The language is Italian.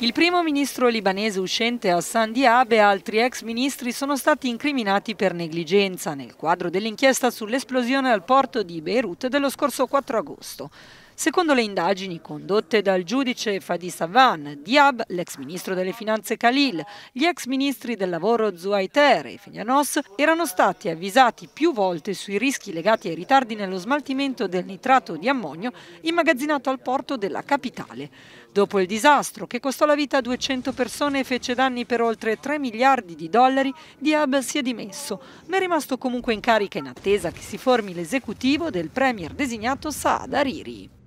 Il primo ministro libanese uscente Hassan Diab e altri ex ministri sono stati incriminati per negligenza nel quadro dell'inchiesta sull'esplosione al porto di Beirut dello scorso 4 agosto. Secondo le indagini condotte dal giudice Fadi Savan, Diab, l'ex ministro delle finanze Khalil, gli ex ministri del lavoro Zuaiter e Fenianos erano stati avvisati più volte sui rischi legati ai ritardi nello smaltimento del nitrato di ammonio immagazzinato al porto della capitale. Dopo il disastro che costò la vita a 200 persone e fece danni per oltre 3 miliardi di dollari, Diab si è dimesso, ma è rimasto comunque in carica in attesa che si formi l'esecutivo del premier designato Saad Hariri.